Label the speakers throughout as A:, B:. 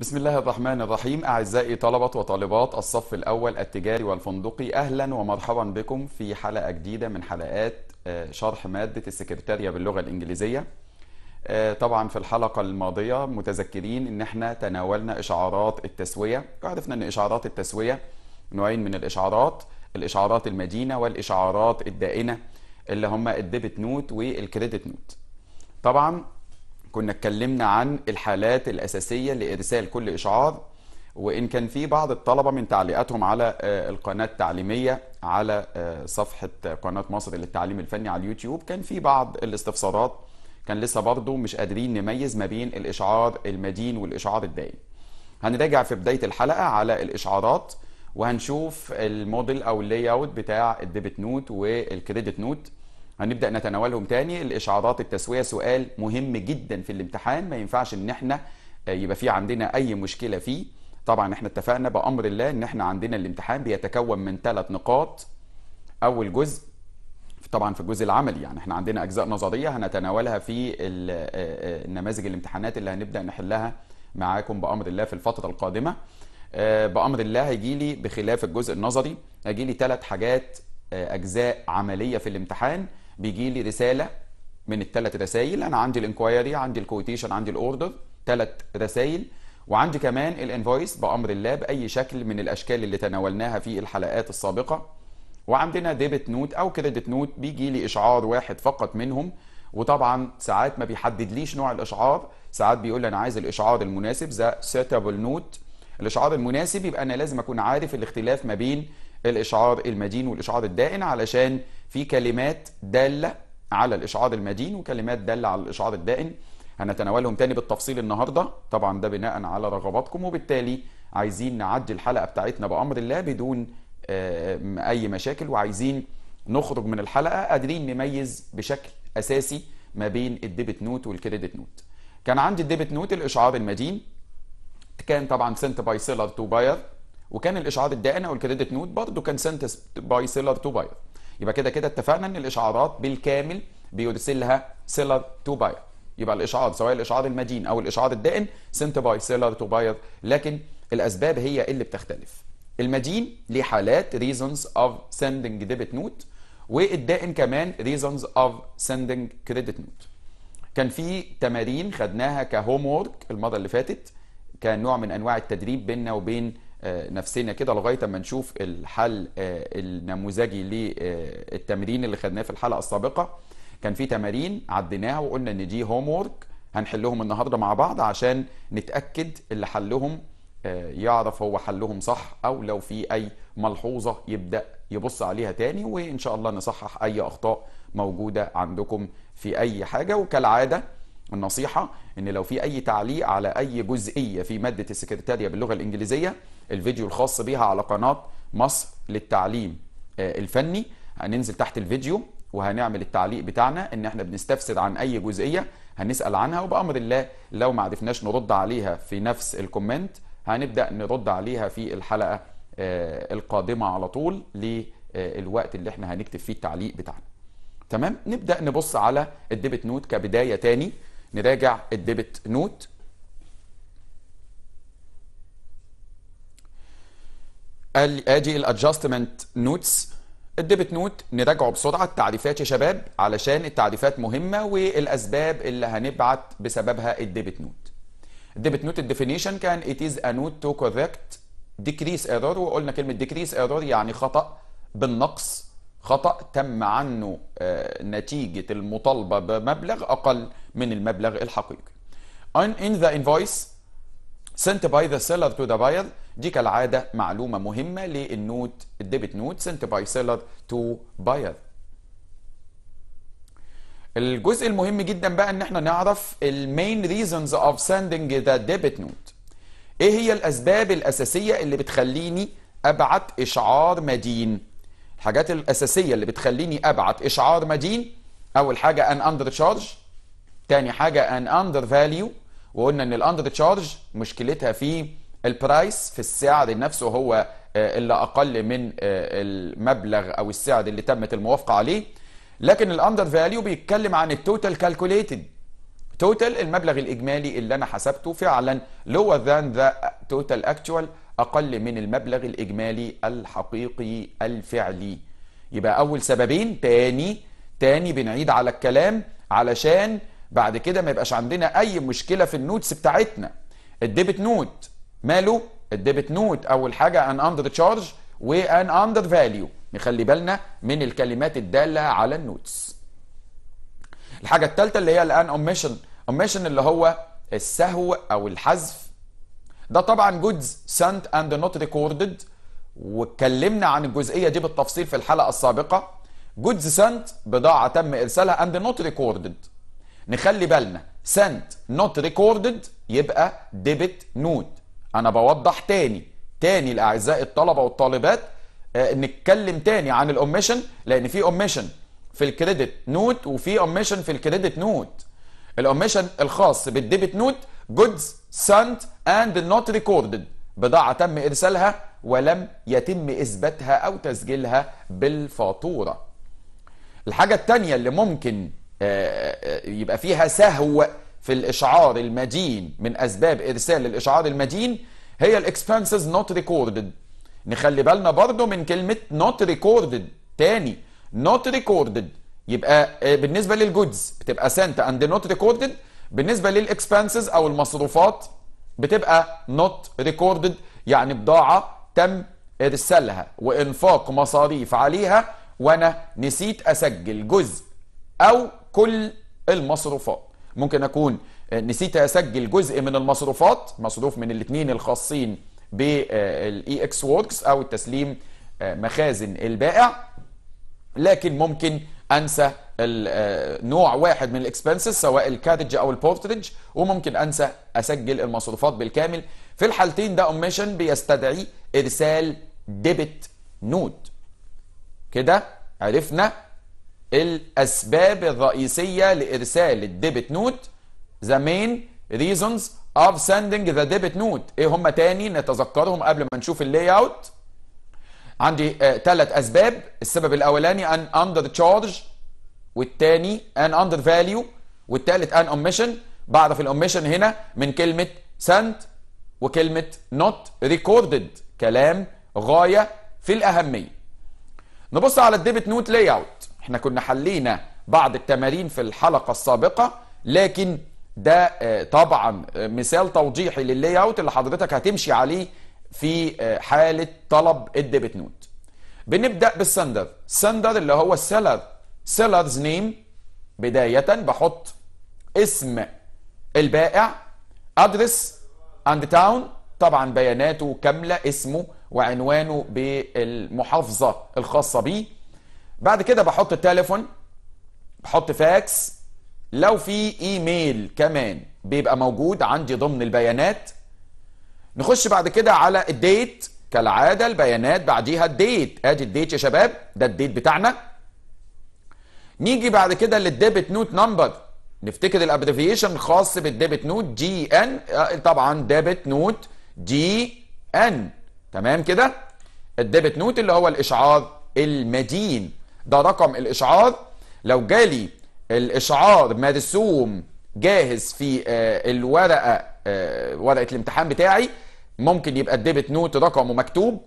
A: بسم الله الرحمن الرحيم أعزائي طلبة وطالبات الصف الأول التجاري والفندقي أهلا ومرحبا بكم في حلقة جديدة من حلقات آه، شرح مادة السكرتارية باللغة الإنجليزية آه، طبعا في الحلقة الماضية متذكرين إن احنا تناولنا إشعارات التسوية وعرفنا إن إشعارات التسوية نوعين من الإشعارات الإشعارات المدينة والإشعارات الدائنة اللي هما الديبت نوت والكريدت نوت طبعا كنا اتكلمنا عن الحالات الأساسية لإرسال كل إشعار وإن كان في بعض الطلبة من تعليقاتهم على آه، القناة التعليمية على آه، صفحة آه، قناة مصر للتعليم الفني على اليوتيوب كان في بعض الاستفسارات كان لسه برضه مش قادرين نميز ما بين الإشعار المدين والإشعار الدائم هنراجع في بداية الحلقة على الإشعارات وهنشوف الموديل أو اللي أوت بتاع الديبت نوت والكريدت نوت هنبدا نتناولهم تاني الاشعارات التسويه سؤال مهم جدا في الامتحان ما ينفعش ان احنا آه، يبقى في عندنا اي مشكله فيه طبعا احنا اتفقنا بامر الله ان احنا عندنا الامتحان بيتكون من ثلاث نقاط اول جزء طبعا في الجزء العملي يعني احنا عندنا اجزاء نظريه هنتناولها في النماذج آه، آه، الامتحانات اللي هنبدا نحلها معاكم بامر الله في الفتره القادمه بامر الله هيجي لي بخلاف الجزء النظري هيجي لي ثلاث حاجات اجزاء عمليه في الامتحان بيجي لي رساله من الثلاث رسائل انا عندي الانكوايري عندي الكوتيشن عندي الاوردر ثلاث رسائل وعندي كمان الانفويس بامر الله باي شكل من الاشكال اللي تناولناها في الحلقات السابقه وعندنا ديبت نوت او كريدت نوت بيجي لي اشعار واحد فقط منهم وطبعا ساعات ما بيحددليش نوع الاشعار ساعات بيقول لي انا عايز الاشعار المناسب ذا سيتابل نوت الاشعار المناسب يبقى انا لازم اكون عارف الاختلاف ما بين الاشعار المدين والاشعار الدائن علشان في كلمات دالة على الإشعاض المدين وكلمات دالة على الإشعاض الدائن هنتناولهم تاني بالتفصيل النهاردة طبعا ده بناء على رغباتكم وبالتالي عايزين نعدي الحلقة بتاعتنا بأمر الله بدون آه، أي مشاكل وعايزين نخرج من الحلقة قادرين نميز بشكل أساسي ما بين الديبت نوت والكريدت نوت كان عندي الديبت نوت الإشعار المدين كان طبعا سنت باي سيلر تو باير وكان الإشعار الدائن أو الكريدت نوت برضه كان سنت باي سيلر تو باير يبقى كده كده اتفقنا ان الاشعارات بالكامل بيرسلها سيلر تو باير يبقى الاشعار سواء الاشعار المدين او الاشعار الدائن سنت باي سيلر تو باير لكن الاسباب هي اللي بتختلف المدين ليه حالات reasons of sending debit note والدائن كمان reasons of sending credit note كان في تمارين خدناها كهوم وورك المره اللي فاتت كان نوع من انواع التدريب بيننا وبين نفسنا كده لغايه اما نشوف الحل آه، النموذجي للتمرين اللي خدناه في الحلقه السابقه كان في تمارين عديناها وقلنا ان دي هوم وورك هنحلهم النهارده مع بعض عشان نتاكد اللي حلهم آه، يعرف هو حلهم صح او لو في اي ملحوظه يبدا يبص عليها تاني وان شاء الله نصحح اي اخطاء موجوده عندكم في اي حاجه وكالعاده النصيحه ان لو في اي تعليق على اي جزئيه في ماده السكرتاريه باللغه الانجليزيه الفيديو الخاص بيها على قناة مصر للتعليم آه، الفني هننزل تحت الفيديو وهنعمل التعليق بتاعنا ان احنا بنستفسر عن اي جزئية هنسأل عنها وبأمر الله لو ما عرفناش نرد عليها في نفس الكومنت هنبدأ نرد عليها في الحلقة آه، القادمة على طول للوقت آه، اللي احنا هنكتب فيه التعليق بتاعنا تمام نبدأ نبص على الديبت نوت كبداية تاني نراجع الديبت نوت قال ادي الادجستمنت نوتس الديبت نوت نراجعه بسرعه التعريفات يا شباب علشان التعريفات مهمه والاسباب اللي هنبعت بسببها الديبت نوت الديبت نوت الديفينيشن كان it is a note to correct decrease error وقلنا كلمه decrease error يعني خطا بالنقص خطا تم عنه آه، نتيجه المطالبه بمبلغ اقل من المبلغ الحقيقي in the invoice sent by the seller to the buyer دي كالعادة معلومة مهمة للنوت الديبت نوت سنت باي سيلر تو باير الجزء المهم جدا بقى ان احنا نعرف المين ريزونز اوف سندنج ذا ديبت نوت ايه هي الاسباب الاساسيه اللي بتخليني ابعت اشعار مدين الحاجات الاساسيه اللي بتخليني ابعت اشعار مدين اول حاجه ان اندر تشارج تاني حاجه ان اندر فاليو وقلنا ان الاندر تشارج مشكلتها في البرايس في السعر نفسه هو آه، اللي أقل من آه، المبلغ أو السعر اللي تمت الموافقة عليه لكن الأندر فاليو بيتكلم عن التوتال كالكوليتد توتال المبلغ الإجمالي اللي أنا حسبته فعلا lower than the total actual أقل من المبلغ الإجمالي الحقيقي الفعلي يبقى أول سببين تاني تاني بنعيد على الكلام علشان بعد كده ما يبقاش عندنا أي مشكلة في النوتس بتاعتنا الديبت نوت ماله الديبت نوت اول حاجه ان اندر تشارج وان اندر فاليو نخلي بالنا من الكلمات الداله على النوتس الحاجه الثالثه اللي هي الان اوميشن اوميشن اللي هو السهو او الحذف ده طبعا جودز سنت اند نوت ريكوردد واتكلمنا عن الجزئيه دي بالتفصيل في الحلقه السابقه جودز سنت بضاعه تم ارسالها اند نوت ريكوردد نخلي بالنا سنت نوت ريكوردد يبقى ديبت نوت انا بوضح تاني تاني لاعزائي الطلبه والطالبات آه، نتكلم تاني عن الاوميشن لان في اوميشن في الكريدت نوت وفي اوميشن في الكريدت نوت الاوميشن الخاص بالديبت نوت جودز سنت اند نوت ريكوردد بضاعه تم ارسالها ولم يتم اثباتها او تسجيلها بالفاتوره الحاجه الثانيه اللي ممكن آه، آه، يبقى فيها سهو في الإشعار المدين من أسباب إرسال الإشعار المدين هي الإكسبنسز نوت ريكوردد نخلي بالنا برضو من كلمة نوت ريكوردد تاني نوت ريكوردد يبقى آه، بالنسبة للجودز بتبقى سنت أند نوت ريكوردد بالنسبة للإكسبنسز أو المصروفات بتبقى نوت ريكوردد يعني بضاعة تم إرسالها وإنفاق مصاريف عليها وأنا نسيت أسجل جزء أو كل المصروفات ممكن اكون آه، نسيت اسجل جزء من المصروفات مصروف من الاثنين الخاصين بالاي اكس ووركس او التسليم آه، مخازن البائع لكن ممكن انسى آه، نوع واحد من الاكسبنسز سواء الكاتج او البورترج وممكن انسى اسجل المصروفات بالكامل في الحالتين ده اوميشن بيستدعي ارسال ديبت نود كده عرفنا الأسباب الرئيسية لإرسال الديبت نوت the main reasons of sending the debit note إيه هم تاني نتذكرهم قبل ما نشوف اللاي اوت عندي ثلاث آه أسباب السبب الأولاني أندر تشارج والتاني أندر فاليو والتالت أن أوميشن بعرف الأوميشن هنا من كلمة سنت وكلمة نوت ريكوردد كلام غاية في الأهمية نبص على الديبت نوت لاي اوت احنا كنا حلينا بعض التمارين في الحلقة السابقة لكن ده آه، طبعا آه، مثال توضيحي للي اوت اللي حضرتك هتمشي عليه في آه، حالة طلب الديبت نوت بنبدأ بالسندر السندر اللي هو السيلر سيلرز نيم بداية بحط اسم البائع ادرس اند تاون طبعا بياناته كاملة اسمه وعنوانه بالمحافظة الخاصة بيه بعد كده بحط التليفون بحط فاكس لو في ايميل كمان بيبقى موجود عندي ضمن البيانات نخش بعد كده على الديت كالعاده البيانات بعديها الديت ادي الديت يا شباب ده الديت بتاعنا نيجي بعد كده للديبت نوت نمبر نفتكر الابريفيشن الخاص بالديبت نوت جي ان آه، طبعا ديبت نوت جي ان تمام كده الديبت نوت اللي هو الاشعار المدين ده رقم الاشعار لو جالي الاشعار مرسوم جاهز في آه، الورقه آه، ورقه الامتحان بتاعي ممكن يبقى الديبت نوت رقمه مكتوب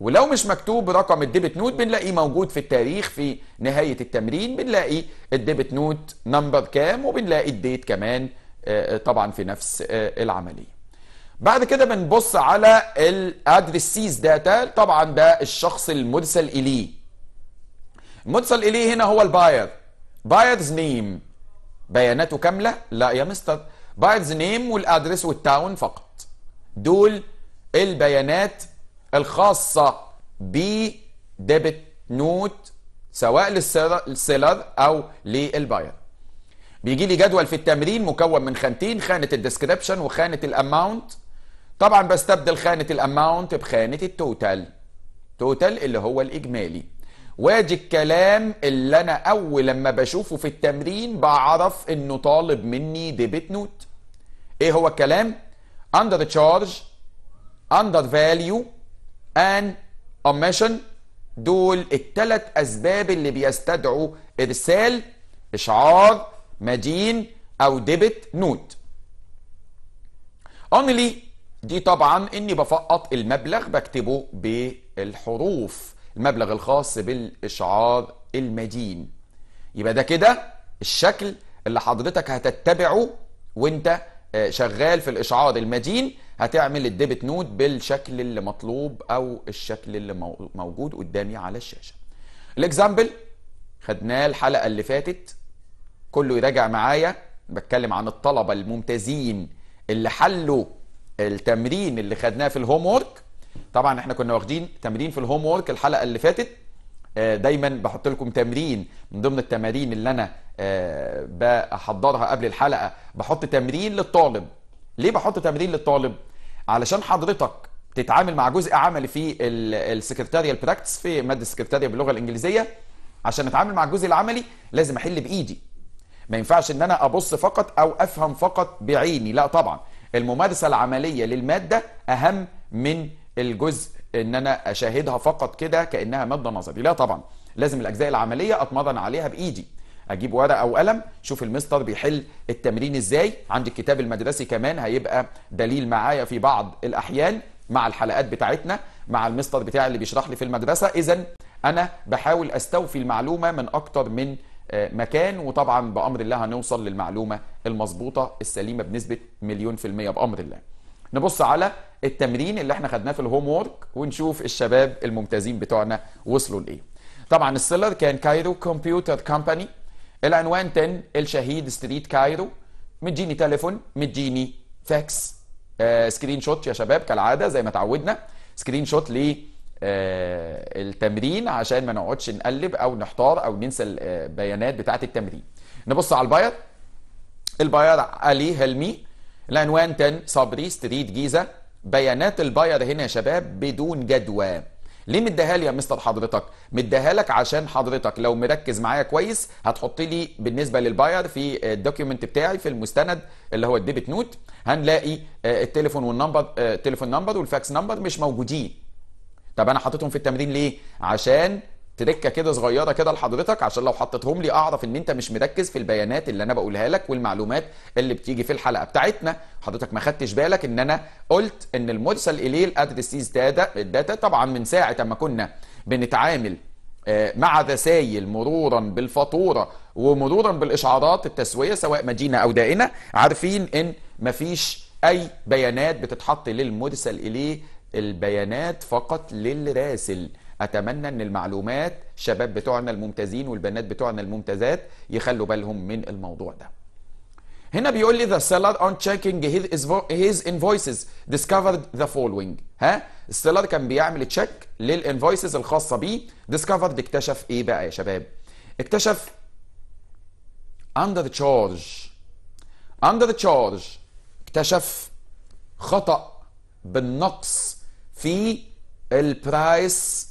A: ولو مش مكتوب رقم الديبت نوت بنلاقيه موجود في التاريخ في نهايه التمرين بنلاقي الديبت نوت نمبر كام وبنلاقي الديت كمان آه، طبعا في نفس العمليه بعد كده بنبص على الادرسيز داتا طبعا ده الشخص المرسل اليه المتصل اليه هنا هو الباير بايرز نيم بياناته كامله لا يا مستر بايرز نيم والادرس والتاون فقط دول البيانات الخاصه بديبت نوت سواء للسيلر او للباير بيجي لي جدول في التمرين مكون من خانتين خانه الديسكريبشن وخانه الاماونت طبعا بستبدل خانه الاماونت بخانه التوتال توتال اللي هو الاجمالي وادي الكلام اللي انا اول لما بشوفه في التمرين بعرف انه طالب مني ديبت نوت ايه هو الكلام under charge under value and omission دول الثلاث اسباب اللي بيستدعوا ارسال اشعار مدين او ديبت نوت only دي طبعا اني بفقط المبلغ بكتبه بالحروف المبلغ الخاص بالإشعار المدين يبقى ده كده الشكل اللي حضرتك هتتبعه وانت آه، شغال في الإشعار المدين هتعمل الديبت نود بالشكل اللي مطلوب أو الشكل اللي موجود قدامي على الشاشة الإكزامبل خدناه الحلقة اللي فاتت كله يراجع معايا بتكلم عن الطلبة الممتازين اللي حلوا التمرين اللي خدناه في الهوم وورك طبعا احنا كنا واخدين تمرين في الهوم وورك الحلقه اللي فاتت آه، دايما بحط لكم تمرين من ضمن التمارين اللي انا آه، بحضرها قبل الحلقه بحط تمرين للطالب ليه بحط تمرين للطالب علشان حضرتك تتعامل مع جزء عملي في السكرتاريال براكتس في ماده السكرتاريا باللغه الانجليزيه عشان اتعامل مع الجزء العملي لازم احل بايدي ما ينفعش ان انا ابص فقط او افهم فقط بعيني لا طبعا الممارسه العمليه للماده اهم من الجزء ان انا اشاهدها فقط كده كانها ماده نظري لا طبعا لازم الاجزاء العمليه اتمرن عليها بايدي اجيب ورقه او قلم شوف المستر بيحل التمرين ازاي عندي الكتاب المدرسي كمان هيبقى دليل معايا في بعض الاحيان مع الحلقات بتاعتنا مع المستر بتاعي اللي بيشرح لي في المدرسه اذا انا بحاول استوفي المعلومه من اكتر من آه، مكان وطبعا بامر الله هنوصل للمعلومه المظبوطه السليمه بنسبه مليون في الميه بامر الله نبص على التمرين اللي احنا خدناه في الهوم وورك ونشوف الشباب الممتازين بتوعنا وصلوا لايه طبعا السيلر كان كايرو كمبيوتر كومباني العنوان 10 الشهيد ستريت كايرو مديني تليفون مديني فاكس آه سكرين شوت يا شباب كالعاده زي ما اتعودنا سكرين شوت ل آه التمرين عشان ما نقعدش نقلب او نحتار او ننسى البيانات آه، بتاعه التمرين نبص على الباير الباير علي هلمي العنوان تن صبري ستريت جيزة بيانات الباير هنا يا شباب بدون جدوى ليه مديها لي يا مستر حضرتك مديها لك عشان حضرتك لو مركز معايا كويس هتحط لي بالنسبه للباير في الدوكيومنت بتاعي في المستند اللي هو الديبت نوت هنلاقي آه، التليفون والنمبر آه، التليفون نمبر والفاكس نمبر مش موجودين طب انا حاططهم في التمرين ليه عشان تركه كده صغيره كده لحضرتك عشان لو حطيتهم لي اعرف ان انت مش مركز في البيانات اللي انا بقولها لك والمعلومات اللي بتيجي في الحلقه بتاعتنا حضرتك ما خدتش بالك ان انا قلت ان المرسل اليه الادرسيز داتا الداتا طبعا من ساعه اما كنا بنتعامل آه، مع رسائل مرورا بالفاتوره ومرورا بالاشعارات التسويه سواء مدينه او دائنه عارفين ان مفيش اي بيانات بتتحط للمرسل اليه البيانات فقط للراسل اتمنى ان المعلومات الشباب بتوعنا الممتازين والبنات بتوعنا الممتازات يخلوا بالهم من الموضوع ده هنا بيقول لي the seller on checking هيز his invoices discovered the following ها السيلر كان بيعمل تشيك للانفويسز الخاصه بيه discovered اكتشف ايه بقى يا شباب اكتشف under charge under charge اكتشف خطأ بالنقص في البرايس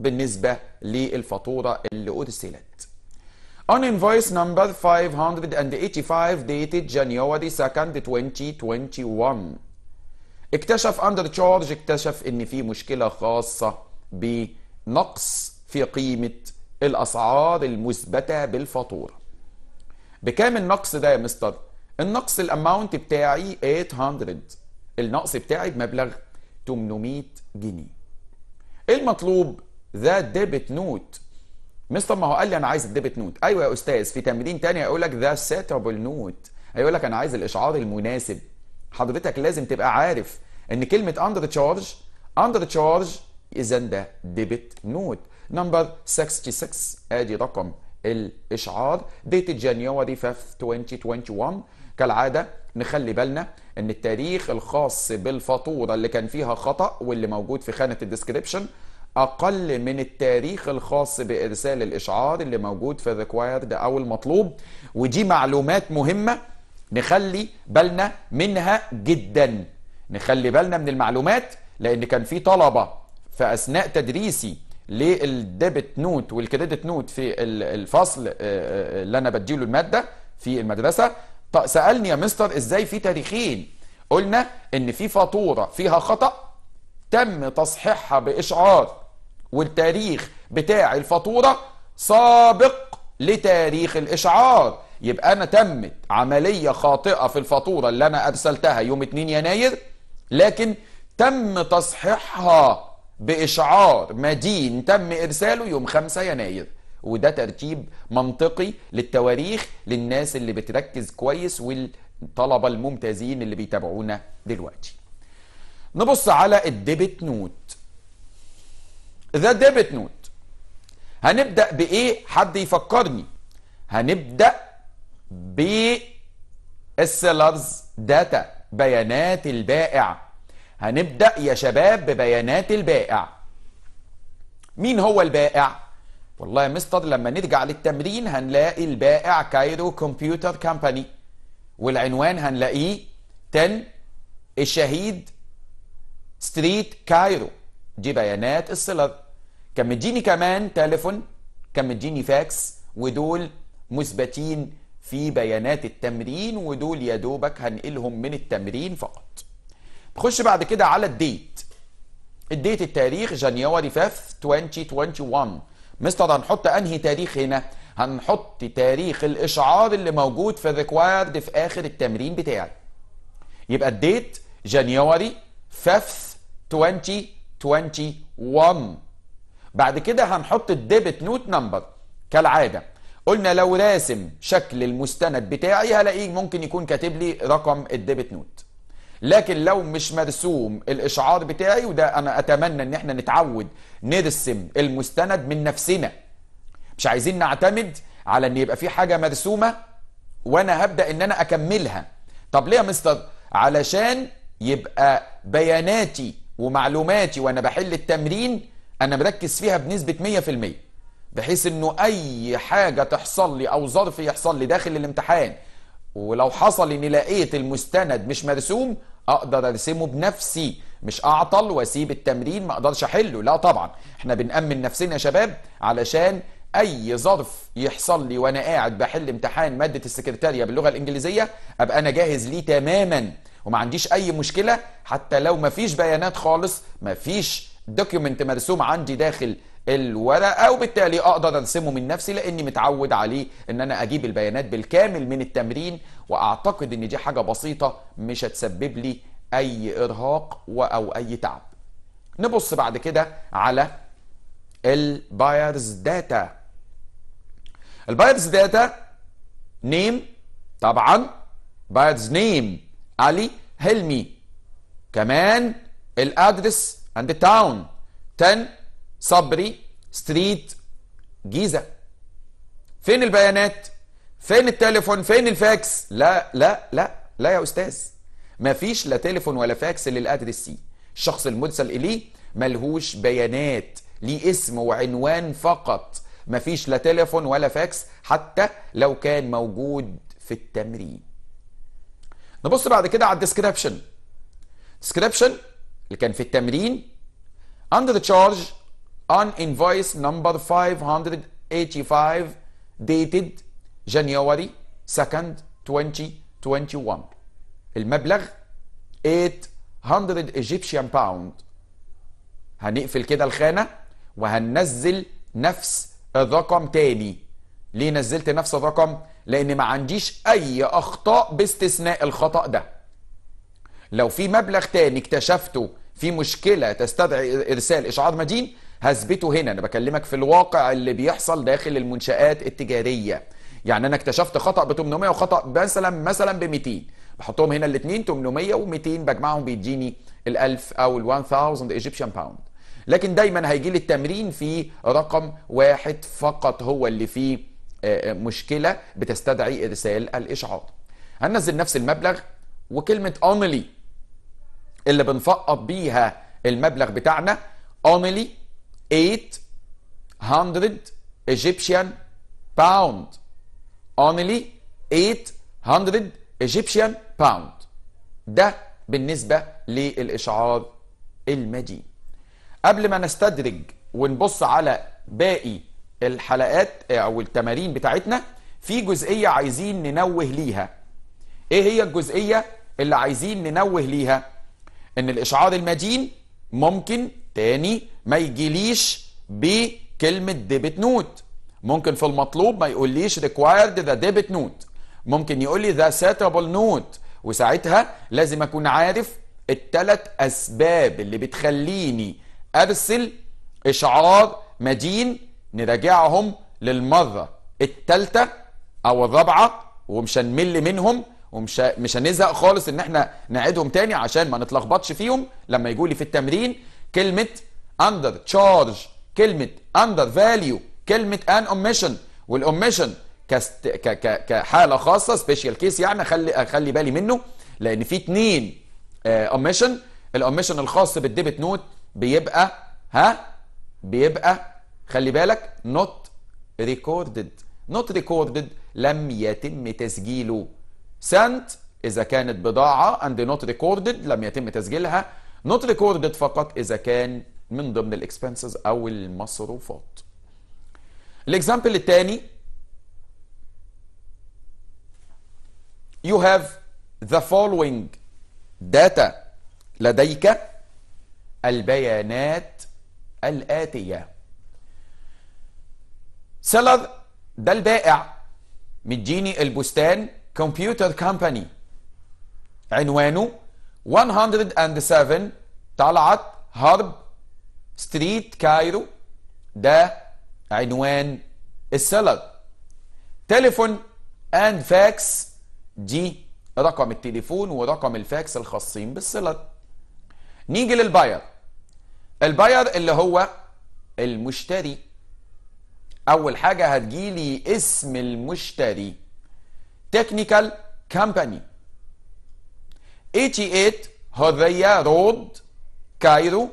A: بالنسبة للفاتورة اللي أرسلت. On invoice number 585 dated January 2nd 2021 اكتشف اندر تشارج اكتشف ان في مشكلة خاصة بنقص في قيمة الاسعار المثبتة بالفاتورة بكام النقص ده يا مستر؟ النقص الاماونت بتاعي 800 النقص بتاعي بمبلغ 800 جنيه إيه المطلوب ذا ديبت نوت مس طب ما هو قال لي انا عايز الديبت نوت ايوه يا استاذ في تمرين تاني هيقول لك ذا سيتابل نوت هيقول لك انا عايز الاشعار المناسب حضرتك لازم تبقى عارف ان كلمه اندر تشارج اندر تشارج اذا ده ديبت نوت نمبر 66 ادي رقم الاشعار ديت جانيوري 5 2021 كالعاده نخلي بالنا ان التاريخ الخاص بالفاتوره اللي كان فيها خطا واللي موجود في خانه الديسكريبشن اقل من التاريخ الخاص بارسال الاشعار اللي موجود في الريكوايرد او المطلوب ودي معلومات مهمه نخلي بالنا منها جدا نخلي بالنا من المعلومات لان كان في طلبه في اثناء تدريسي للديبت نوت والكريدت نوت في الفصل آه، آه، اللي انا بديله الماده في المدرسه طيب، سالني يا مستر ازاي في تاريخين قلنا ان في فاتوره فيها خطا تم تصحيحها باشعار والتاريخ بتاع الفاتورة سابق لتاريخ الإشعار يبقى أنا تمت عملية خاطئة في الفاتورة اللي أنا أرسلتها يوم 2 يناير لكن تم تصحيحها بإشعار مدين تم إرساله يوم 5 يناير وده ترتيب منطقي للتواريخ للناس اللي بتركز كويس والطلبة الممتازين اللي بيتابعونا دلوقتي نبص على الديبت نوت ذا ديبت نوت هنبدأ بإيه حد يفكرني هنبدأ ب السيلرز داتا بيانات البائع هنبدأ يا شباب ببيانات البائع مين هو البائع؟ والله يا مستر لما نرجع للتمرين هنلاقي البائع كايرو كمبيوتر كامباني والعنوان هنلاقيه 10 الشهيد ستريت كايرو دي بيانات السيلر كان مديني كمان تليفون كان مديني فاكس ودول مثبتين في بيانات التمرين ودول يا دوبك هنقلهم من التمرين فقط نخش بعد كده على الديت الديت التاريخ جانيوري 5 2021 مستر هنحط انهي تاريخ هنا هنحط تاريخ الاشعار اللي موجود في الريكوايرد في اخر التمرين بتاعي يبقى الديت جانيوري 5 2021 21 بعد كده هنحط الديبت نوت نمبر كالعادة قلنا لو راسم شكل المستند بتاعي هلاقيه ممكن يكون كاتب لي رقم الديبت نوت لكن لو مش مرسوم الاشعار بتاعي وده انا اتمنى ان احنا نتعود نرسم المستند من نفسنا مش عايزين نعتمد على ان يبقى في حاجه مرسومه وانا هبدا ان انا اكملها طب ليه يا مستر علشان يبقى بياناتي ومعلوماتي وانا بحل التمرين انا مركز فيها بنسبه 100% بحيث انه اي حاجه تحصل لي او ظرف يحصل لي داخل الامتحان ولو حصل اني لقيت المستند مش مرسوم اقدر ارسمه بنفسي مش اعطل واسيب التمرين ما اقدرش احله لا طبعا احنا بنامن نفسنا يا شباب علشان اي ظرف يحصل لي وانا قاعد بحل امتحان ماده السكرتاريه باللغه الانجليزيه ابقى انا جاهز ليه تماما وما عنديش اي مشكله حتى لو ما فيش بيانات خالص ما فيش دوكيومنت مرسوم عندي داخل الورقه وبالتالي اقدر ارسمه من نفسي لاني متعود عليه ان انا اجيب البيانات بالكامل من التمرين واعتقد ان دي حاجه بسيطه مش هتسبب لي اي ارهاق او اي تعب نبص بعد كده على البايرز داتا البايرز داتا نيم طبعا بايرز نيم علي هلمي كمان الادرس اند تاون 10 صبري ستريت جيزه فين البيانات فين التليفون فين الفاكس لا لا لا لا يا استاذ ما فيش لا تليفون ولا فاكس للادرسي الشخص المرسل اليه ملهوش بيانات ليه اسم وعنوان فقط مفيش لا تليفون ولا فاكس حتى لو كان موجود في التمرين نبص بعد كده على الديسكريبشن ديسكريبشن اللي كان في التمرين under the charge on invoice number 585 dated January 2nd 2021 المبلغ 800 Egyptian pound هنقفل كده الخانة وهننزل نفس الرقم تاني ليه نزلت نفس الرقم لان ما عنديش اي اخطاء باستثناء الخطأ ده لو في مبلغ تاني اكتشفته في مشكلة تستدعي ارسال اشعار مدين هثبته هنا انا بكلمك في الواقع اللي بيحصل داخل المنشآت التجارية يعني انا اكتشفت خطأ ب 800 وخطأ مثلا مثلا ب 200 بحطهم هنا الاثنين 800 و200 بجمعهم بيديني ال1000 او ال1000 ايجيبشن باوند لكن دايما هيجي لي التمرين في رقم واحد فقط هو اللي فيه آه، آه، مشكله بتستدعي ارسال الاشعار هننزل نفس المبلغ وكلمه اونلي اللي بنفقط بيها المبلغ بتاعنا اونلي 800 ايجيبشن باوند اونلي 800 ايجيبشن باوند ده بالنسبه للاشعار المدين قبل ما نستدرج ونبص على باقي الحلقات آه، او التمارين بتاعتنا في جزئيه عايزين ننوه ليها ايه هي الجزئيه اللي عايزين ننوه ليها ان الاشعار المدين ممكن تاني ما يجيليش بكلمه ديبت نوت ممكن في المطلوب ما يقوليش required ذا ديبت نوت ممكن يقول لي the نوت وساعتها لازم اكون عارف الثلاث اسباب اللي بتخليني ارسل اشعار مدين نراجعهم للمرة التالتة أو الرابعة ومش هنمل منهم ومش مش هنزهق خالص ان احنا نعيدهم تاني عشان ما نتلخبطش فيهم لما يجوا لي في التمرين كلمه اندر تشارج كلمه اندر فاليو كلمه ان اوميشن والاوميشن كست... ك... ك... كحاله خاصه سبيشال كيس يعني خلي اخلي بالي منه لان في اتنين اوميشن آه، الاوميشن الخاص بالديبت نوت بيبقى ها بيبقى خلي بالك not recorded not recorded لم يتم تسجيله sent إذا كانت بضاعة and not recorded لم يتم تسجيلها not recorded فقط إذا كان من ضمن الاكسبنسز أو المصروفات الاكزامبل الثاني you have the following data لديك البيانات الآتية سيلر ده البائع مديني البستان كمبيوتر كامباني عنوانه 107 طلعت هرب ستريت كايرو ده عنوان السيلر تليفون اند فاكس دي رقم التليفون ورقم الفاكس الخاصين بالسيلر نيجي للباير الباير اللي هو المشتري اول حاجه هتجيلي اسم المشتري تكنيكال كامباني 88 هذيا رود كايرو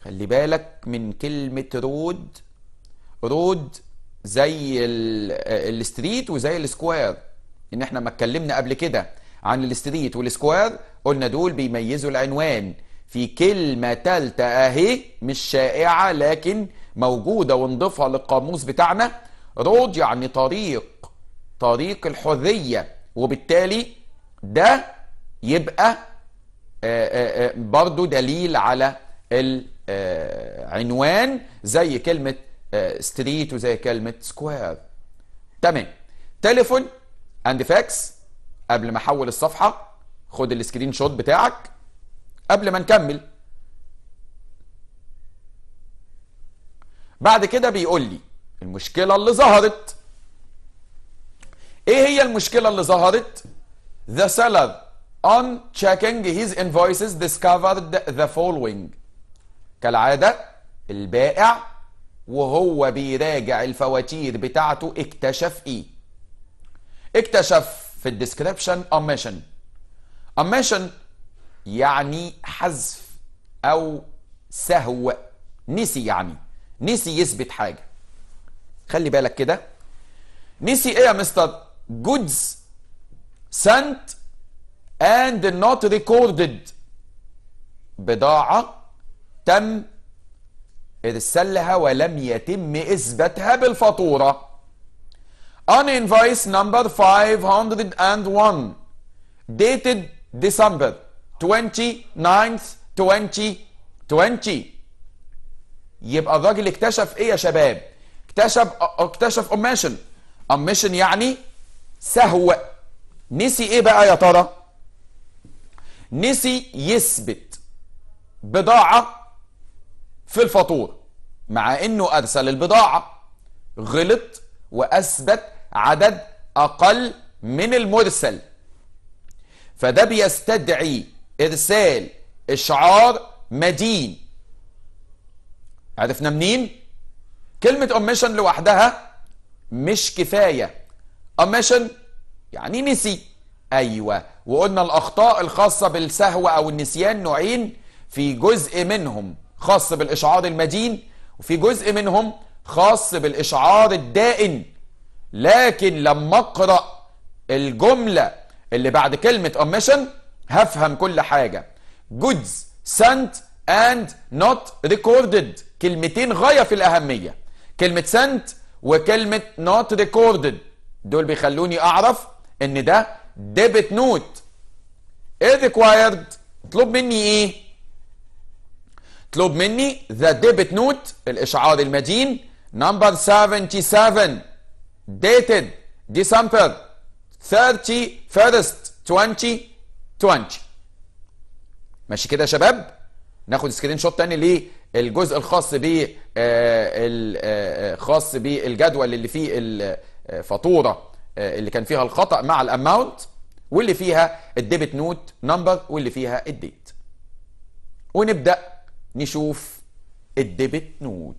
A: خلي بالك من كلمة رود رود زي الستريت وزي السكوير ان احنا ما اتكلمنا قبل كده عن الستريت والسكوير قلنا دول بيميزوا العنوان في كلمة تالتة اهي مش شائعة لكن موجودة ونضيفها للقاموس بتاعنا رود يعني طريق طريق الحرية وبالتالي ده يبقى آه، آه، آه، برضو دليل على العنوان زي كلمة ستريت وزي كلمة سكوير تمام تليفون اند فاكس قبل ما احول الصفحة خد السكرين شوت بتاعك قبل ما نكمل بعد كده بيقول لي المشكلة اللي ظهرت ايه هي المشكلة اللي ظهرت the seller on checking his invoices discovered the following كالعادة البائع وهو بيراجع الفواتير بتاعته اكتشف ايه اكتشف في الديسكريبشن omission omission يعني حذف او سهو نسي يعني نسي يثبت حاجه خلي بالك كده نسي ايه يا مستر جودز سنت اند نوت ريكوردد بضاعه تم ارسالها ولم يتم اثباتها بالفاتوره on invoice number 501 dated December 29th 2020 يبقى الراجل اكتشف ايه يا شباب اكتشف اكتشف اميشن اميشن يعني سهو نسي ايه بقى يا ترى نسي يثبت بضاعة في الفاتورة مع انه ارسل البضاعة غلط واثبت عدد اقل من المرسل فده بيستدعي ارسال اشعار مدين عرفنا منين؟ كلمة omission لوحدها مش كفاية omission يعني نسي أيوة وقلنا الأخطاء الخاصة بالسهو أو النسيان نوعين في جزء منهم خاص بالإشعار المدين وفي جزء منهم خاص بالإشعار الدائن لكن لما أقرأ الجملة اللي بعد كلمة omission هفهم كل حاجة goods sent and not recorded كلمتين غايه في الاهميه كلمه سنت وكلمه نوت ريكوردد دول بيخلوني اعرف ان ده ديبت نوت ايه ريكوايرد اطلب مني ايه اطلب مني ذا ديبت نوت الاشعار المدين نمبر 77 ديتد ديسمبر 30 فيرست 2020 ماشي كده يا شباب ناخد سكرين شوت تاني ليه الجزء الخاص ب آه، آه، آه، خاص بالجدول اللي فيه الفاتوره اللي كان فيها الخطا مع الاماونت واللي فيها الديبت نوت نمبر واللي فيها الديت ونبدا نشوف الديبت نوت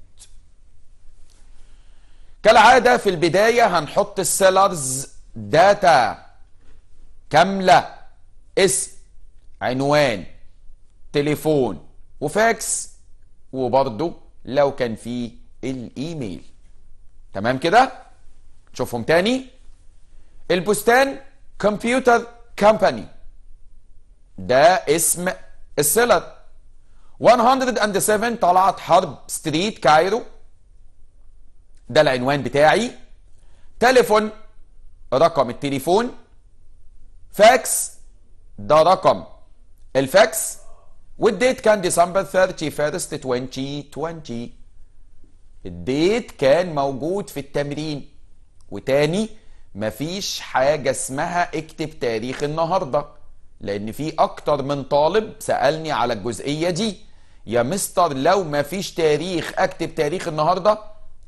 A: كالعاده في البدايه هنحط السيلرز داتا كامله اسم عنوان تليفون وفاكس وبرده لو كان في الايميل تمام كده نشوفهم تاني البستان كمبيوتر كمباني ده اسم السيلر 107 طلعت حرب ستريت كايرو ده العنوان بتاعي تليفون رقم التليفون فاكس ده رقم الفاكس والديت كان ديسمبر 31 2020 الديت كان موجود في التمرين وتاني مفيش حاجة اسمها اكتب تاريخ النهاردة لأن في أكتر من طالب سألني على الجزئية دي يا مستر لو مفيش تاريخ أكتب تاريخ النهاردة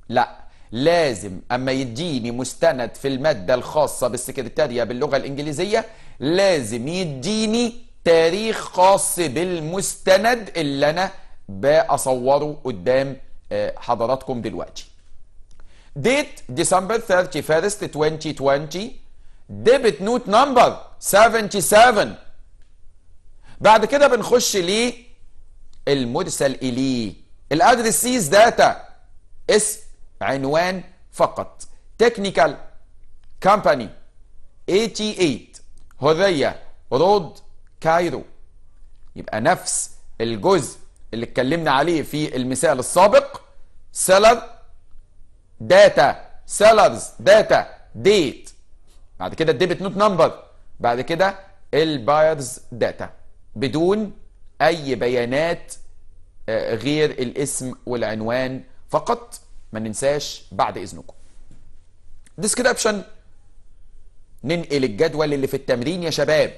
A: لا لازم أما يديني مستند في المادة الخاصة بالسكرتارية باللغة الإنجليزية لازم يديني تاريخ خاص بالمستند اللي انا بصوره قدام آه، حضراتكم دلوقتي ديت ديسمبر 31 2020 ديبت نوت نمبر 77 بعد كده بنخش ليه المرسل اليه الادرسيز داتا اسم عنوان فقط تكنيكال كامباني 88 هذية رود كايرو يبقى نفس الجزء اللي اتكلمنا عليه في المثال السابق سيلر داتا سيلرز داتا ديت بعد كده الديبت نوت نمبر بعد كده البايرز داتا بدون اي بيانات آه، غير الاسم والعنوان فقط ما ننساش بعد اذنكم ديسكريبشن ننقل الجدول اللي في التمرين يا شباب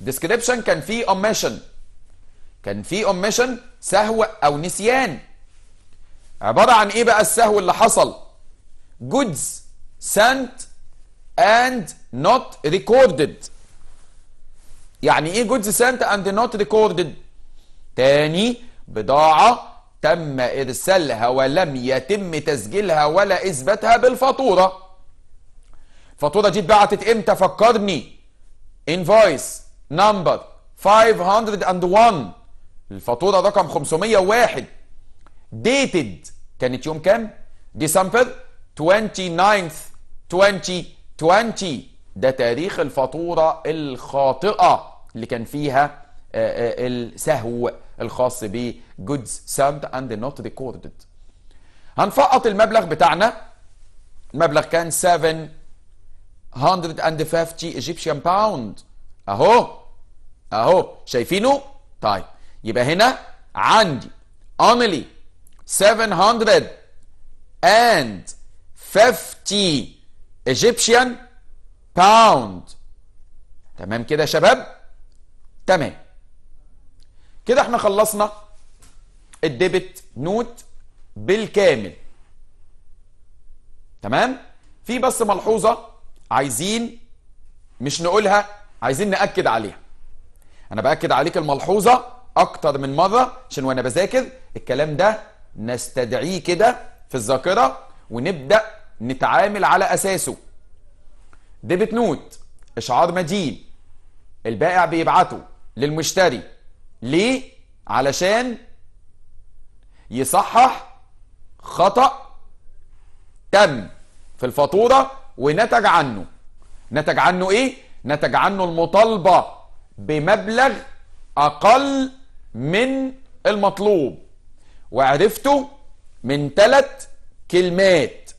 A: ديسكريبشن كان فيه اوميشن كان فيه اوميشن سهو او نسيان عبارة عن ايه بقى السهو اللي حصل جودز sent and not recorded يعني ايه جودز sent and not recorded تاني بضاعة تم ارسالها ولم يتم تسجيلها ولا اثباتها بالفاتورة الفاتورة دي اتبعتت امتى فكرني invoice نمبر 501 الفاتوره رقم 501 ديتد كانت يوم كام؟ ديسمبر 29 th 2020 ده تاريخ الفاتوره الخاطئه اللي كان فيها آه، آه، السهو الخاص بجودز sent اند نوت ريكوردد هنفقط المبلغ بتاعنا المبلغ كان 750 ايجيبشن باوند اهو اهو شايفينه طيب يبقى هنا عندي only 750 Egyptian pound تمام كده يا شباب تمام كده احنا خلصنا الديبت نوت بالكامل تمام في بس ملحوظة عايزين مش نقولها عايزين نأكد عليها انا باكد عليك الملحوظه اكتر من مره عشان وانا بذاكر الكلام ده نستدعيه كده في الذاكره ونبدا نتعامل على اساسه ديبت نوت اشعار مدين البائع بيبعته للمشتري ليه علشان يصحح خطأ تم في الفاتورة ونتج عنه نتج عنه ايه؟ نتج عنه المطالبة بمبلغ أقل من المطلوب وعرفته من ثلاث كلمات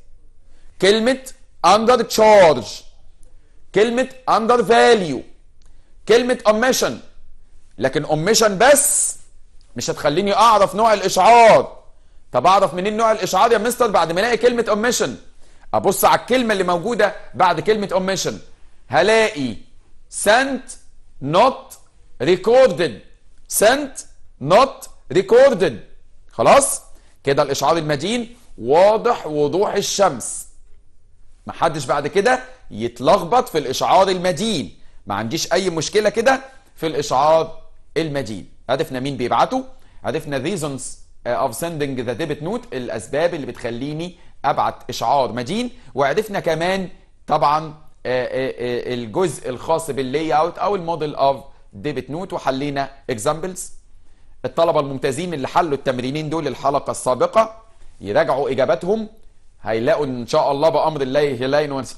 A: كلمة under charge كلمة under value كلمة omission لكن omission بس مش هتخليني أعرف نوع الإشعار طب أعرف منين نوع الإشعار يا مستر بعد ما ألاقي كلمة omission أبص على الكلمة اللي موجودة بعد كلمة omission هلاقي sent not recorded sent not recorded خلاص كده الاشعار المدين واضح وضوح الشمس محدش بعد كده يتلخبط في الاشعار المدين ما عنديش اي مشكله كده في الاشعار المدين هدفنا مين بيبعته هدفنا reasons uh, of sending the debit note الاسباب اللي بتخليني ابعت اشعار مدين وعرفنا كمان طبعا آه، آه، آه، الجزء الخاص باللاي اوت او الموديل اوف ديبت نوت وحلينا اكزامبلز الطلبه الممتازين اللي حلوا التمرينين دول الحلقه السابقه يراجعوا اجاباتهم هيلاقوا ان شاء الله بامر الله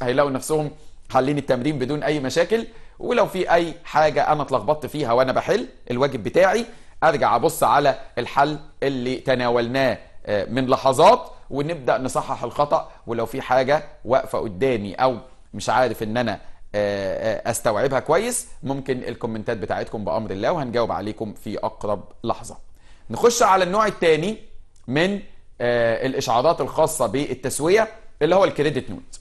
A: هيلاقوا نفسهم حالين التمرين بدون اي مشاكل ولو في اي حاجه انا اتلخبطت فيها وانا بحل الواجب بتاعي ارجع ابص على الحل اللي تناولناه من لحظات ونبدا نصحح الخطا ولو في حاجه واقفه قدامي او مش عارف ان انا آه، آه، استوعبها كويس ممكن الكومنتات بتاعتكم بامر الله وهنجاوب عليكم في اقرب لحظه نخش على النوع الثاني من آه، الاشعارات الخاصه بالتسويه اللي هو الكريدت نوت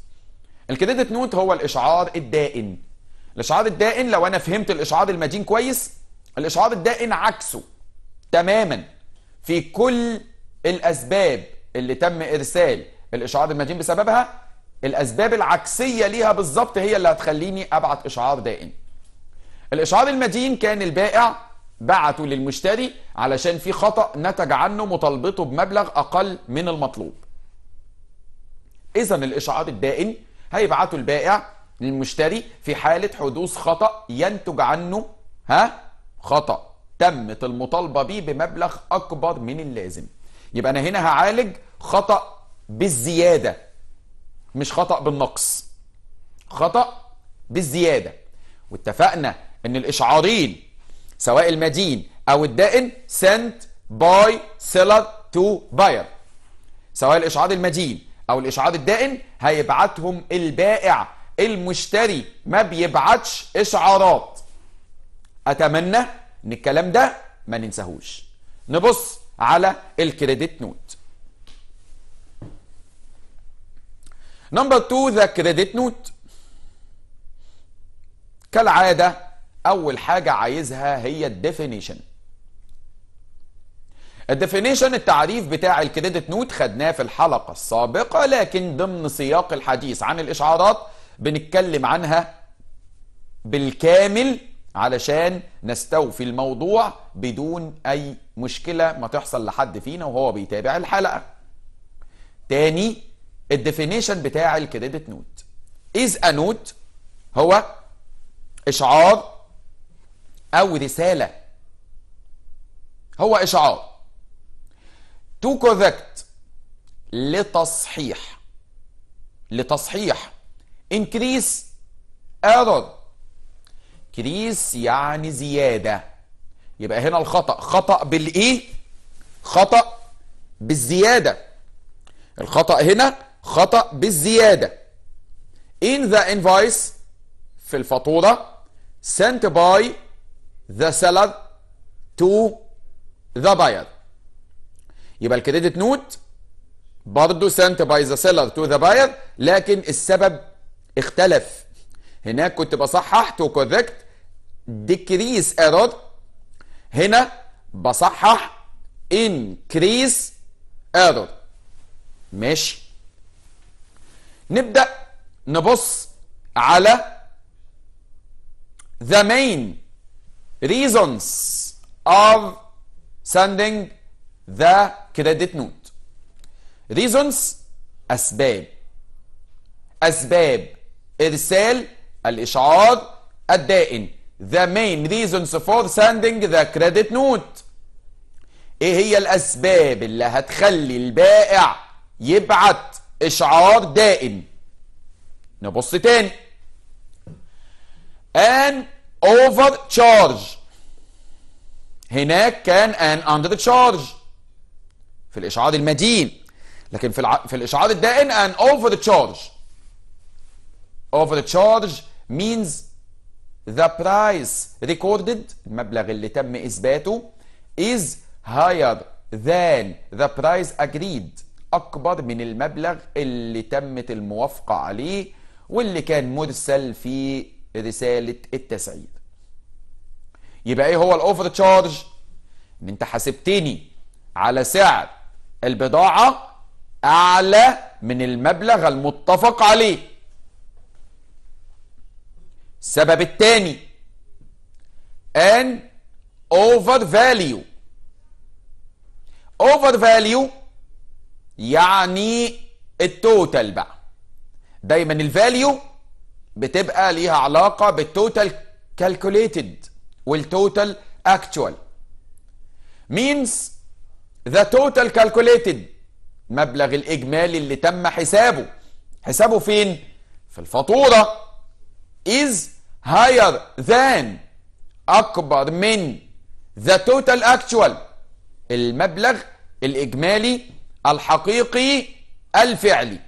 A: الكريدت نوت هو الاشعار الدائن الاشعار الدائن لو انا فهمت الاشعار المدين كويس الاشعار الدائن عكسه تماما في كل الاسباب اللي تم ارسال الاشعار المدين بسببها الاسباب العكسيه ليها بالظبط هي اللي هتخليني ابعت اشعار دائم الاشعار المدين كان البائع بعته للمشتري علشان في خطا نتج عنه مطالبته بمبلغ اقل من المطلوب اذا الاشعار الدائم هيبعته البائع للمشتري في حاله حدوث خطا ينتج عنه ها خطا تمت المطالبه بيه بمبلغ اكبر من اللازم يبقى انا هنا هعالج خطا بالزياده مش خطأ بالنقص خطأ بالزيادة واتفقنا ان الاشعارين سواء المدين او الدائن سنت باي سيلر تو باير سواء الاشعار المدين او الاشعار الدائن هيبعتهم البائع المشتري ما بيبعتش اشعارات اتمنى ان الكلام ده ما ننساهوش نبص على الكريدت نوت نمبر 2 ذا كريدت نوت كالعادة أول حاجة عايزها هي الديفينيشن الديفينيشن التعريف بتاع الكريدت نوت خدناه في الحلقة السابقة لكن ضمن سياق الحديث عن الإشعارات بنتكلم عنها بالكامل علشان نستوفي الموضوع بدون أي مشكلة ما تحصل لحد فينا وهو بيتابع الحلقة تاني الديفينيشن بتاع الكريدت نوت از ا نوت هو اشعار او رساله هو اشعار تو كوركت لتصحيح لتصحيح increase error كريس يعني زيادة يبقى هنا الخطأ خطأ بالإيه خطأ بالزيادة الخطأ هنا خطأ بالزيادة in the invoice في الفاتورة sent by the seller to the buyer يبقى الكريدت نوت برضه sent by the seller to the buyer لكن السبب اختلف هناك كنت بصحح to correct decrease error هنا بصحح increase error ماشي نبدأ نبص على the main reasons of sending the credit note reasons أسباب أسباب إرسال الإشعار الدائن the main reasons for sending the credit note إيه هي الأسباب اللي هتخلي البائع يبعت اشعار دائم نبص تاني ان اوفر تشارج هناك كان ان اندر تشارج في الاشعار المدين لكن في الع... في الاشعار الدائم ان اوفر تشارج اوفر تشارج means the price recorded المبلغ اللي تم اثباته is higher than the price agreed اكبر من المبلغ اللي تمت الموافقه عليه واللي كان مرسل في رساله التسعير يبقى ايه هو الاوفر تشارج ان انت حاسبتني على سعر البضاعه اعلى من المبلغ المتفق عليه السبب الثاني ان اوفر فاليو اوفر فاليو يعني التوتال بقى دايما الفاليو بتبقى ليها علاقه بالتوتال كالكوليتد والتوتال اكتوال مينز ذا توتال كالكوليتد مبلغ الإجمالي اللي تم حسابه حسابه فين؟ في الفاتورة از هاير ذان أكبر من ذا توتال اكتوال المبلغ الإجمالي الحقيقي الفعلي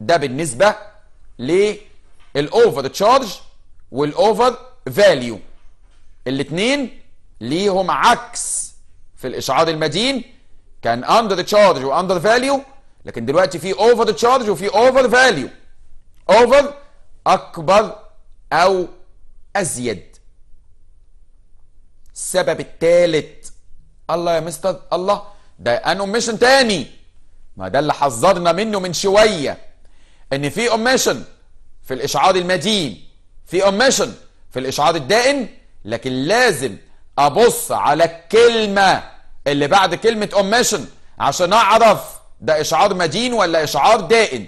A: ده بالنسبة للأوفر تشارج والأوفر فاليو الاتنين ليهم عكس في الإشعار المدين كان أندر تشارج وأندر فاليو لكن دلوقتي في أوفر تشارج وفي أوفر فاليو أوفر أكبر أو أزيد السبب الثالث الله يا مستر الله ده ميشن تاني ما ده اللي حذرنا منه من شويه ان في اوميشن في الاشعار المدين في اوميشن في الاشعار الدائن لكن لازم ابص على الكلمه اللي بعد كلمه اوميشن عشان اعرف ده اشعار مدين ولا اشعار دائن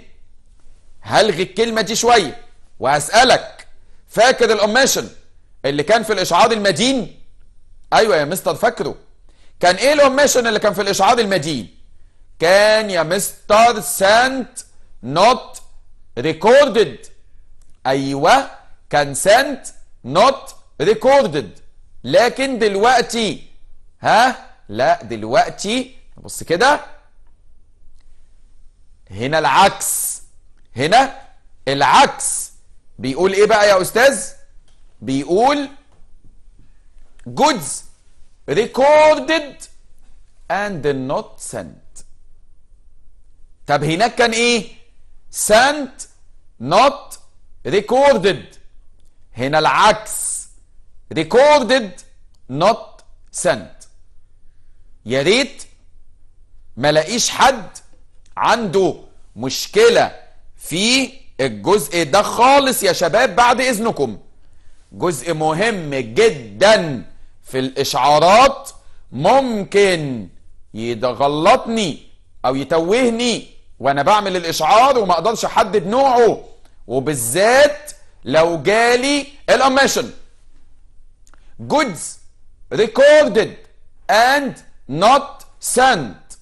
A: هلغي الكلمه دي شويه وهسالك فاكر الاوميشن اللي كان في الاشعار المدين ايوه يا مستر فاكره كان ايه الاميشن اللي كان في الاشعار المدين كان يا مستر سنت نوت ريكوردد ايوه كان سنت نوت ريكوردد لكن دلوقتي ها لا دلوقتي بص كده هنا العكس هنا العكس بيقول ايه بقى يا استاذ بيقول goods recorded and not sent طب هناك كان ايه sent not recorded هنا العكس recorded not sent يا ريت ما لاقيش حد عنده مشكله في الجزء ده خالص يا شباب بعد اذنكم جزء مهم جدا في الاشعارات ممكن يغلطني او يتوهني وانا بعمل الاشعار وما اقدرش احدد نوعه وبالذات لو جالي الاميشن goods recorded and not sent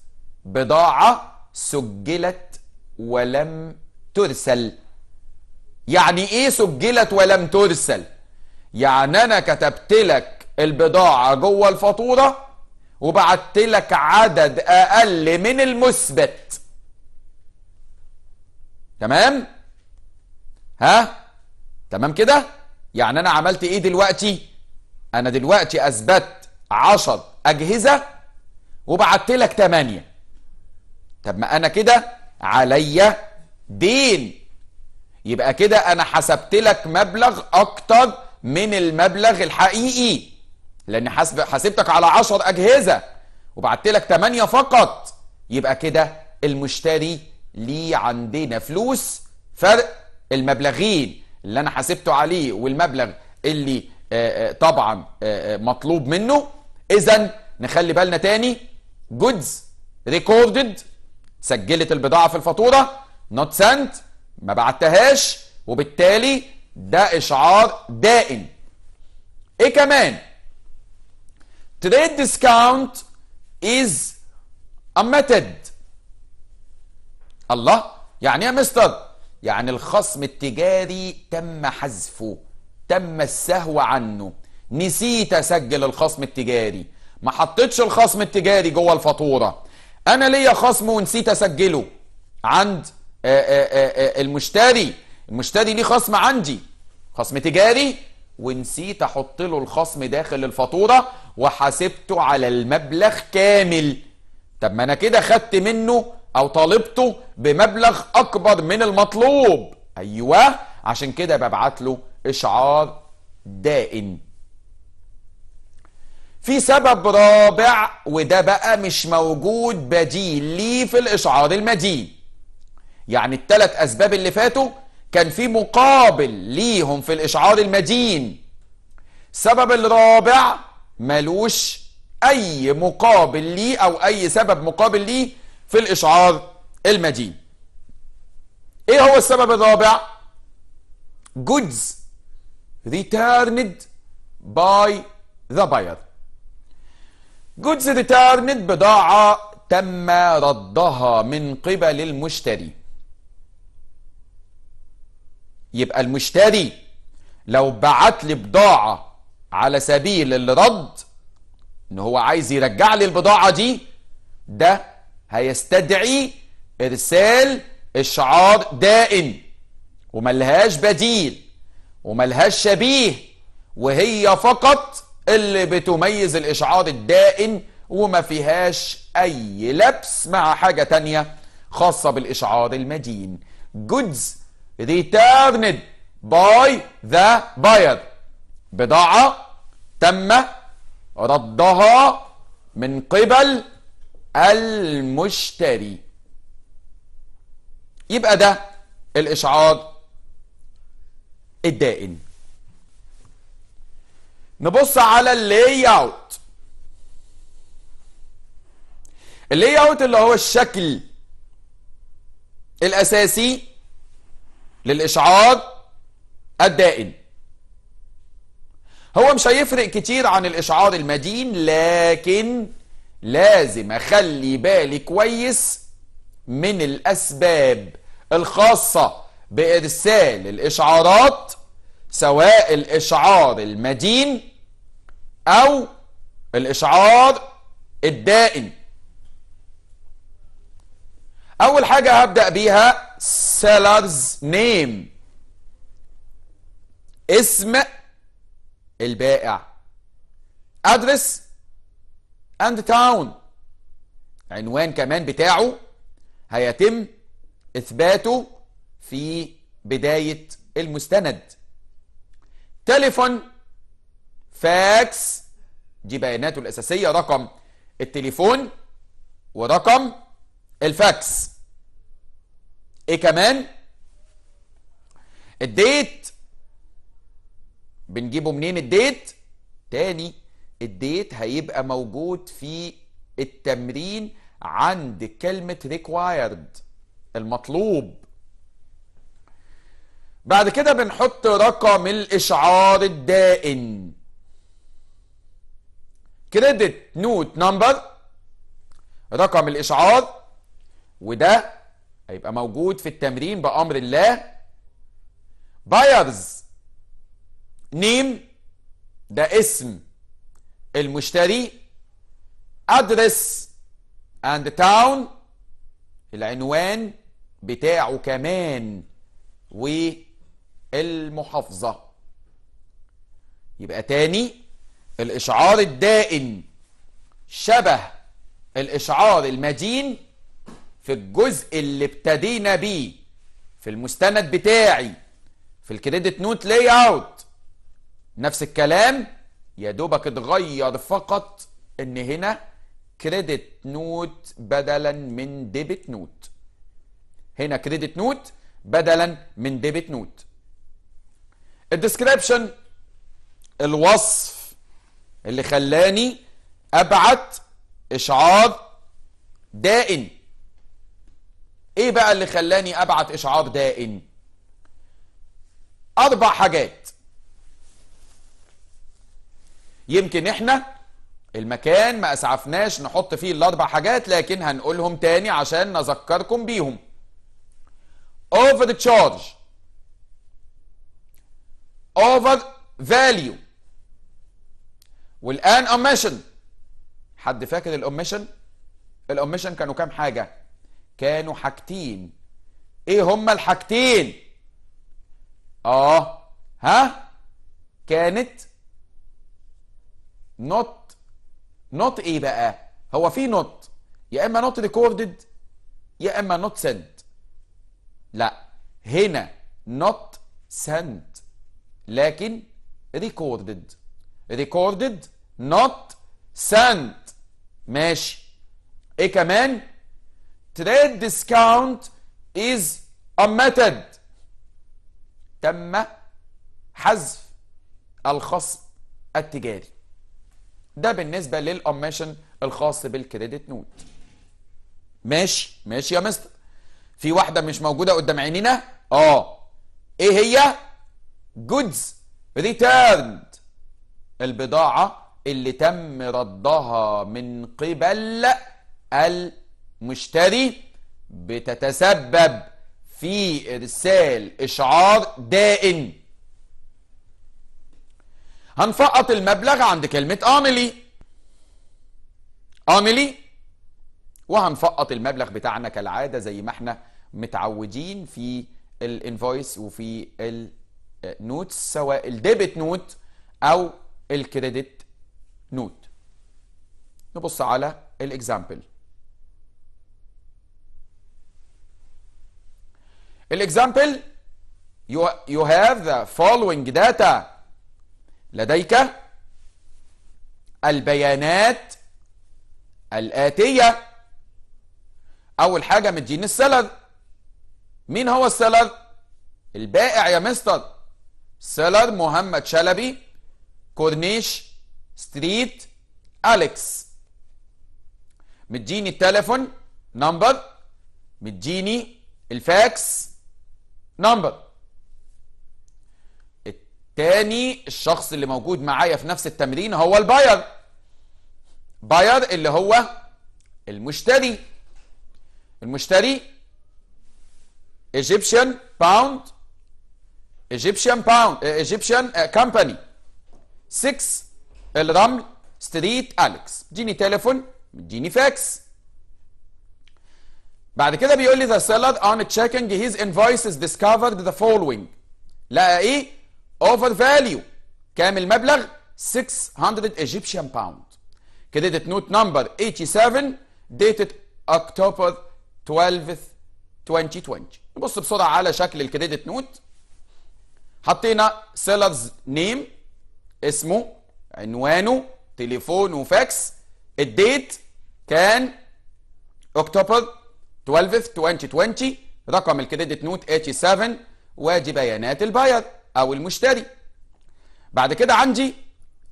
A: بضاعة سجلت ولم ترسل يعني ايه سجلت ولم ترسل يعني انا كتبت لك البضاعة جوه الفاتورة وبعت لك عدد أقل من المثبت تمام ها تمام كده يعني أنا عملت إيه دلوقتي أنا دلوقتي أثبت عشر أجهزة وبعت لك تمانية طب ما أنا كده عليا دين يبقى كده أنا حسبت لك مبلغ أكتر من المبلغ الحقيقي لان حاسب حاسبتك على 10 اجهزه وبعت لك 8 فقط يبقى كده المشتري ليه عندنا فلوس فرق المبلغين اللي انا حاسبته عليه والمبلغ اللي آه، آه، طبعا آه، مطلوب منه اذا نخلي بالنا تاني جودز ريكوردد سجلت البضاعه في الفاتوره نوت سنت ما بعتهاش وبالتالي ده اشعار دائم ايه كمان Trade discount is a method الله يعني ايه يا مستر يعني الخصم التجاري تم حذفه تم السهو عنه نسيت اسجل الخصم التجاري ما حطيتش الخصم التجاري جوه الفاتوره انا ليا خصم ونسيت اسجله عند آه، آه، آه، المشتري المشتري ليه خصم عندي خصم تجاري ونسيت احط له الخصم داخل الفاتوره وحاسبته على المبلغ كامل طب ما انا كده خدت منه او طالبته بمبلغ اكبر من المطلوب ايوه عشان كده ببعت له اشعار دائم في سبب رابع وده بقى مش موجود بديل ليه في الاشعار المدين يعني الثلاث اسباب اللي فاتوا كان في مقابل ليهم في الاشعار المدين السبب الرابع ملوش اي مقابل ليه او اي سبب مقابل ليه في الاشعار المدين ايه هو السبب الرابع goods returned by the buyer goods returned بضاعة تم ردها من قبل المشتري يبقى المشتري لو بعت لي بضاعة على سبيل الرد ان هو عايز يرجع لي البضاعه دي ده هيستدعي ارسال اشعار دائن وملهاش بديل وملهاش شبيه وهي فقط اللي بتميز الاشعار الدائن وما فيهاش اي لبس مع حاجه تانية خاصه بالاشعار المدين goods returned by the buyer بضاعة تم ردها من قبل المشتري يبقى ده الإشعار الدائن نبص على اللاي اوت اللاي اوت اللي هو الشكل الأساسي للإشعار الدائن هو مش هيفرق كتير عن الإشعار المدين لكن لازم أخلي بالي كويس من الأسباب الخاصة بإرسال الإشعارات سواء الإشعار المدين أو الإشعار الدائم أول حاجة هبدأ بيها سيلرز نيم اسم البائع ادرس اند تاون عنوان كمان بتاعه هيتم اثباته في بداية المستند تليفون فاكس دي بياناته الأساسية رقم التليفون ورقم الفاكس ايه كمان الديت بنجيبه منين الديت تاني الديت هيبقى موجود في التمرين عند كلمة required المطلوب بعد كده بنحط رقم الإشعار الدائن كريدت نوت نمبر رقم الإشعار وده هيبقى موجود في التمرين بأمر الله بايرز نيم ده اسم المشتري ادرس اند تاون العنوان بتاعه كمان والمحافظة يبقى تاني الإشعار الدائن شبه الإشعار المدين في الجزء اللي ابتدينا بيه في المستند بتاعي في الكريدت نوت لاي اوت نفس الكلام يا دوبك اتغير فقط ان هنا كريدت نوت بدلا من ديبت نوت هنا كريدت نوت بدلا من ديبت نوت الديسكريبشن الوصف اللي خلاني ابعت اشعار دائن ايه بقى اللي خلاني ابعت اشعار دائن اربع حاجات يمكن احنا المكان ما اسعفناش نحط فيه الاربع حاجات لكن هنقولهم تاني عشان نذكركم بيهم over charge over value والان omission حد فاكر الاوميشن الاوميشن كانوا كام حاجه كانوا حاجتين ايه هما الحاجتين اه ها كانت نوت نوت ايه بقى هو في نوت يا اما نوت ريكوردد يا اما نوت سنت لا هنا نوت سنت لكن ريكوردد ريكوردد نوت سنت ماشي ايه كمان تريد ديسكاونت از امتد تم حذف الخصم التجاري ده بالنسبه للأميشن الخاص بالكريدت نوت ماشي ماشي يا مستر في واحده مش موجوده قدام عينينا اه ايه هي جودز ريتيرند البضاعه اللي تم ردها من قبل المشتري بتتسبب في ارسال اشعار دائن هنفقط المبلغ عند كلمة أملي أملي وهنفقط المبلغ بتاعنا كالعادة زي ما احنا متعودين في الانفويس وفي النوتس سواء الديبت نوت أو الكريدت نوت نبص على الاكزامبل الاكزامبل يو هاف ذا فولوينج داتا لديك البيانات الآتية أول حاجة مدين السلد مين هو السلد؟ البائع يا مستر سلد محمد شلبي كورنيش ستريت أليكس مديني التليفون نمبر مديني الفاكس نمبر تاني الشخص اللي موجود معايا في نفس التمرين هو الباير باير اللي هو المشتري المشتري ايجيبشن باوند ايجيبشن باوند ايجيبشن كمباني 6 الرمل ستريت اليكس اديني تليفون اديني فاكس بعد كده بيقول لي ذا سيلر اون تشيكنج هيز انفويسز ديسكفرد ذا فولوينج لقى ايه اوفر فاليو كام المبلغ 600 ايجيبشن باوند كريدت نوت نمبر 87 ديتد اكتوبر 12 2020 نبص بسرعه على شكل الكريدت نوت حطينا سيلرز نيم اسمه عنوانه تليفونه فاكس الديت كان اكتوبر 12 2020 رقم الكريدت نوت 87 7 وادي بيانات الباير او المشتري بعد كده عندي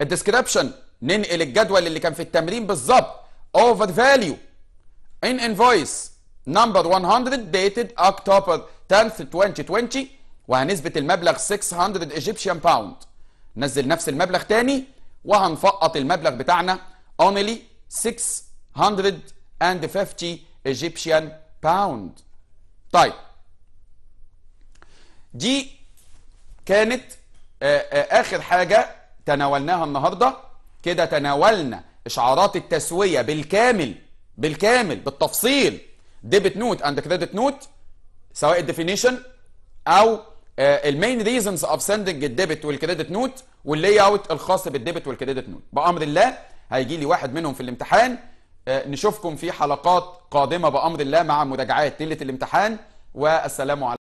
A: الديسكريبشن ننقل الجدول اللي كان في التمرين بالظبط اوفر فاليو ان انفويس نمبر 100 ديتد اكتوبر 10 2020 وهنثبت المبلغ 600 ايجيبشن باوند نزل نفس المبلغ تاني وهنفقط المبلغ بتاعنا اونلي 650 ايجيبشن باوند طيب دي كانت آه، آه، آخر حاجة تناولناها النهاردة كده تناولنا إشعارات التسوية بالكامل بالكامل بالتفصيل ديبت نوت اند كريدت نوت سواء الديفينيشن او المين ريزنز اوف سندنج الديبت والكريدت نوت واللاي اوت الخاص بالديبت والكريدت نوت بامر الله هيجي لي واحد منهم في الامتحان آه، نشوفكم في حلقات قادمه بامر الله مع مراجعات ليله الامتحان والسلام عليكم